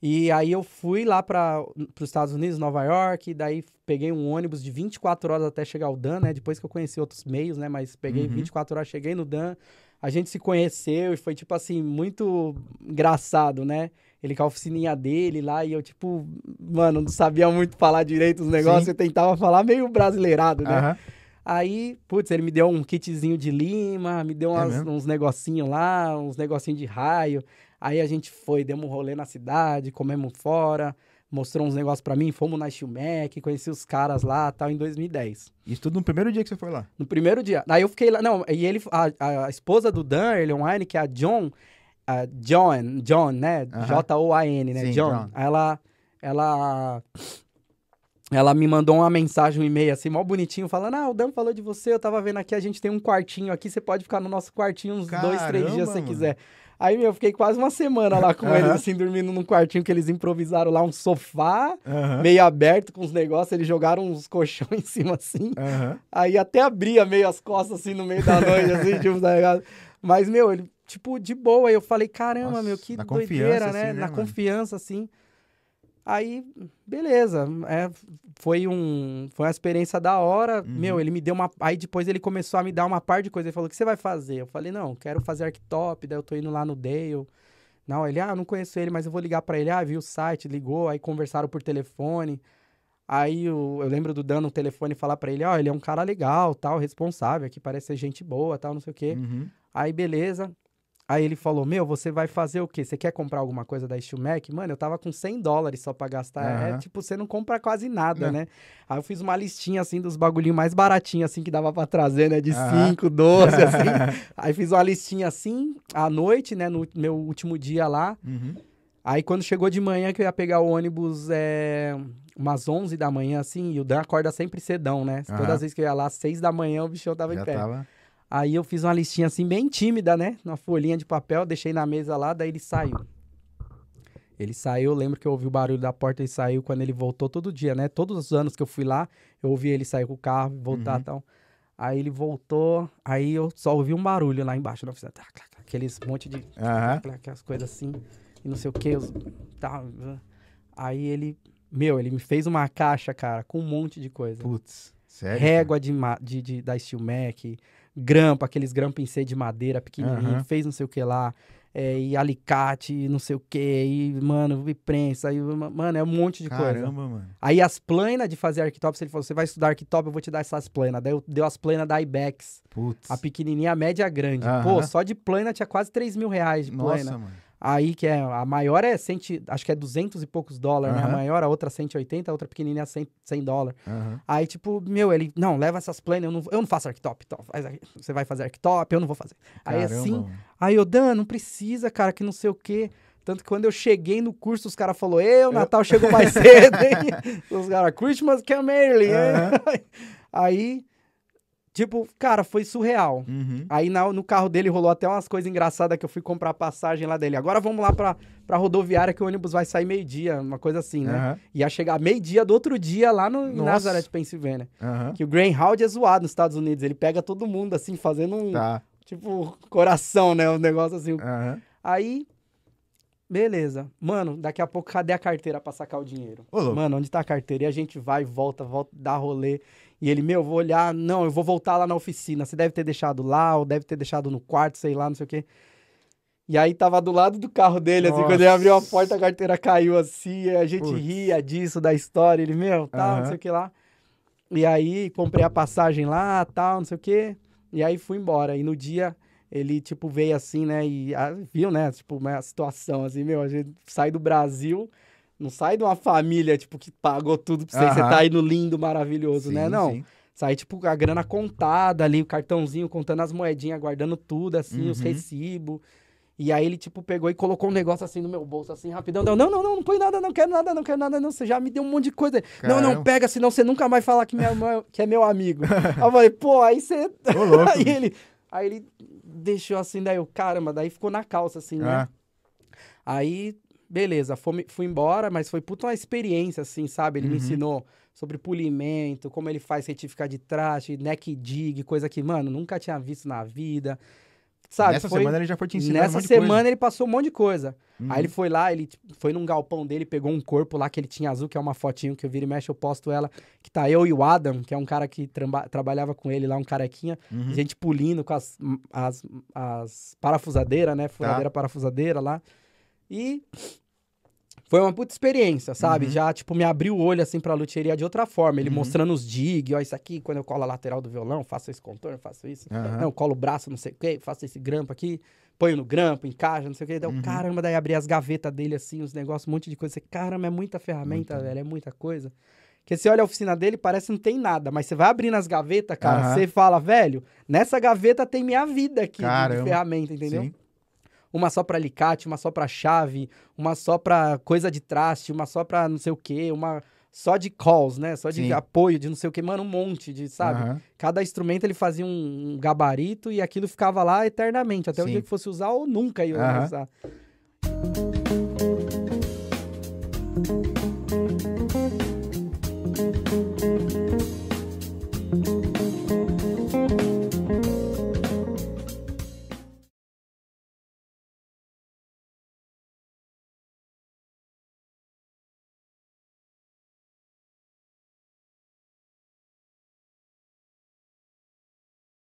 E aí eu fui lá para os Estados Unidos, Nova York, daí peguei um ônibus de 24 horas até chegar ao Dan, né? Depois que eu conheci outros meios, né? Mas peguei uhum. 24 horas, cheguei no Dan, a gente se conheceu e foi, tipo assim, muito engraçado, né? Ele com a oficininha dele lá e eu, tipo, mano, não sabia muito falar direito os negócios, Sim. eu tentava falar meio brasileirado, né? Uhum. Aí, putz, ele me deu um kitzinho de lima, me deu é umas, é uns negocinhos lá, uns negocinhos de raio. Aí a gente foi, demos um rolê na cidade, comemos fora, mostrou uns negócios para mim, fomos na Chilmec, conheci os caras lá, tal, em 2010. Isso tudo no primeiro dia que você foi lá? No primeiro dia. Aí eu fiquei lá, não, e ele, a, a esposa do Dan ele é online, que é a John, a John, John, né, uh -huh. J-O-A-N, né, Sim, John, John, ela, ela... Ela me mandou uma mensagem, um e-mail assim, mó bonitinho, falando: Ah, o Dan falou de você, eu tava vendo aqui, a gente tem um quartinho aqui, você pode ficar no nosso quartinho uns Caramba, dois, três dias se você quiser. Aí, meu, eu fiquei quase uma semana lá com uhum. eles, assim, dormindo num quartinho que eles improvisaram lá, um sofá uhum. meio aberto com os negócios. Eles jogaram uns colchões em cima, assim. Uhum. Aí até abria meio as costas, assim, no meio da noite, assim, tipo, tá ligado? Mas, meu, ele, tipo, de boa. Aí eu falei, caramba, Nossa, meu, que doideira, né? Assim, né? Na mano? Né? confiança, assim. Aí, beleza, é, foi, um, foi uma experiência da hora. Uhum. Meu, ele me deu uma. Aí depois ele começou a me dar uma par de coisa. Ele falou: o que você vai fazer? Eu falei: não, quero fazer arquitop. Daí eu tô indo lá no Dale. Não, ele, ah, não conheço ele, mas eu vou ligar para ele. Ah, viu o site, ligou, aí conversaram por telefone. Aí eu, eu lembro do dano o telefone falar para ele, ó, oh, ele é um cara legal, tal, responsável, que parece ser gente boa, tal, não sei o quê. Uhum. Aí beleza. Aí ele falou: Meu, você vai fazer o quê? Você quer comprar alguma coisa da Steel Mac? Mano, eu tava com 100 dólares só pra gastar. Uhum. É tipo, você não compra quase nada, não. né? Aí eu fiz uma listinha assim dos bagulhinhos mais baratinhos, assim, que dava pra trazer, né? De 5, uhum. 12, assim. Aí fiz uma listinha assim, à noite, né? No meu último dia lá. Uhum. Aí quando chegou de manhã, que eu ia pegar o ônibus é, umas 11 da manhã, assim, e o Dan acorda sempre cedão, né? Todas as vezes que eu ia lá, 6 da manhã, o bichão tava Já em pé. Tava... Aí eu fiz uma listinha assim bem tímida, né? Uma folhinha de papel, deixei na mesa lá, daí ele saiu. Ele saiu, eu lembro que eu ouvi o barulho da porta e saiu quando ele voltou todo dia, né? Todos os anos que eu fui lá, eu ouvi ele sair com o carro, voltar e uhum. tal. Aí ele voltou, aí eu só ouvi um barulho lá embaixo da oficina. Aqueles monte de. Uhum. Aquelas coisas assim, e não sei o que. Os... Tá. Aí ele. Meu, ele me fez uma caixa, cara, com um monte de coisa. Putz. Sério? Régua de, de, de, da Steel Mac, grampo, aqueles grampos em C de madeira pequenininho, uhum. fez não sei o que lá. É, e alicate, não sei o que, e, mano, e prensa, e, mano, é um monte de Caramba, coisa. Caramba, mano. Aí as planas de fazer arquitop, ele falou, você vai estudar arquitop, eu vou te dar essas planas. Daí eu deu as planas da Ibex. Putz. A pequenininha, a média, a é grande. Uhum. Pô, só de plana tinha quase 3 mil reais de plana. Nossa, mano. Aí que é a maior é cento acho que é 200 e poucos dólares, uhum. né? A maior, a outra 180, a outra pequenininha 100, 100 dólares. Uhum. Aí tipo, meu, ele, não, leva essas planas, eu não, eu não faço arquitop, top, então, você vai fazer arquitop, eu não vou fazer. Caramba. Aí assim, aí eu, Dan, não precisa, cara, que não sei o quê. Tanto que quando eu cheguei no curso, os caras falaram, eu, Natal, eu... mais cedo, hein? os caras, Christmas, come early, uhum. Aí, Tipo, cara, foi surreal. Uhum. Aí na, no carro dele rolou até umas coisas engraçadas que eu fui comprar passagem lá dele. Agora vamos lá pra, pra rodoviária que o ônibus vai sair meio-dia, uma coisa assim, né? Uhum. Ia chegar meio-dia do outro dia lá no Nazareth Nazaré de Uhum. Que o Greyhound é zoado nos Estados Unidos. Ele pega todo mundo assim, fazendo um. Tá. Tipo, coração, né? Um negócio assim. Aí Beleza. Mano, daqui a pouco, cadê a carteira pra sacar o dinheiro? Olô. Mano, onde tá a carteira? E a gente vai, volta, volta, dá rolê. E ele, meu, vou olhar. Não, eu vou voltar lá na oficina. Você deve ter deixado lá, ou deve ter deixado no quarto, sei lá, não sei o quê. E aí tava do lado do carro dele, Nossa. assim, quando ele abriu a porta, a carteira caiu assim, a gente Putz. ria disso, da história. Ele, meu, tal, tá, uhum. não sei o que lá. E aí comprei a passagem lá, tal, não sei o que. E aí fui embora. E no dia ele, tipo, veio assim, né? E ah, viu, né? Tipo, a situação, assim, meu, a gente sai do Brasil, não sai de uma família, tipo, que pagou tudo pra você, uh -huh. você tá indo lindo, maravilhoso, né, sim, né? Não. Sim. Sai, tipo, a grana contada ali, o cartãozinho contando as moedinhas, guardando tudo, assim, uhum. os recibos. E aí ele, tipo, pegou e colocou um negócio assim no meu bolso, assim, rapidão. Deu, não, não, não, não põe nada, não quero nada, não quero nada, não. Você já me deu um monte de coisa. Caramba. Não, não, pega, senão você nunca mais falar que, minha mãe, que é meu amigo. aí eu falei, pô, aí você. Ô, louco, aí ele. Aí ele deixou assim, daí eu, caramba, daí ficou na calça, assim, né? É. Aí, beleza, fui, fui embora, mas foi puta uma experiência, assim, sabe? Ele uhum. me ensinou sobre polimento, como ele faz retificar de traste, neck dig, coisa que, mano, nunca tinha visto na vida. Sabe, nessa foi... semana ele já foi te ensinando Nessa um semana coisa. ele passou um monte de coisa. Uhum. Aí ele foi lá, ele tipo, foi num galpão dele, pegou um corpo lá que ele tinha azul, que é uma fotinho que eu viro e mexe, eu posto ela, que tá eu e o Adam, que é um cara que trabalhava com ele lá, um carequinha, uhum. gente pulindo com as, as, as parafusadeiras, né? Tá. Furadeira, tá. parafusadeira lá. E foi uma puta experiência, sabe? Uhum. Já, tipo, me abriu o olho, assim, pra luteria de outra forma. Ele uhum. mostrando os dig, ó, isso aqui, quando eu colo a lateral do violão, faço esse contorno, faço isso. Uhum. Não, colo o braço, não sei o quê, faço esse grampo aqui, ponho no grampo, encaixa, não sei o quê. Daí, uhum. caramba, daí abri as gavetas dele, assim, os negócios, um monte de coisa. Você, caramba, é muita ferramenta, Muito. velho, é muita coisa. Porque você olha a oficina dele, parece que não tem nada, mas você vai abrindo as gavetas, cara, uhum. você fala, velho, nessa gaveta tem minha vida aqui Caramba. de ferramenta, entendeu? Sim uma só para alicate, uma só para chave, uma só para coisa de traste, uma só para não sei o quê, uma só de calls, né? Só de Sim. apoio, de não sei o que, mano, um monte de, sabe? Uhum. Cada instrumento ele fazia um, um gabarito e aquilo ficava lá eternamente, até Sim. o dia que fosse usar ou nunca ia uhum. usar.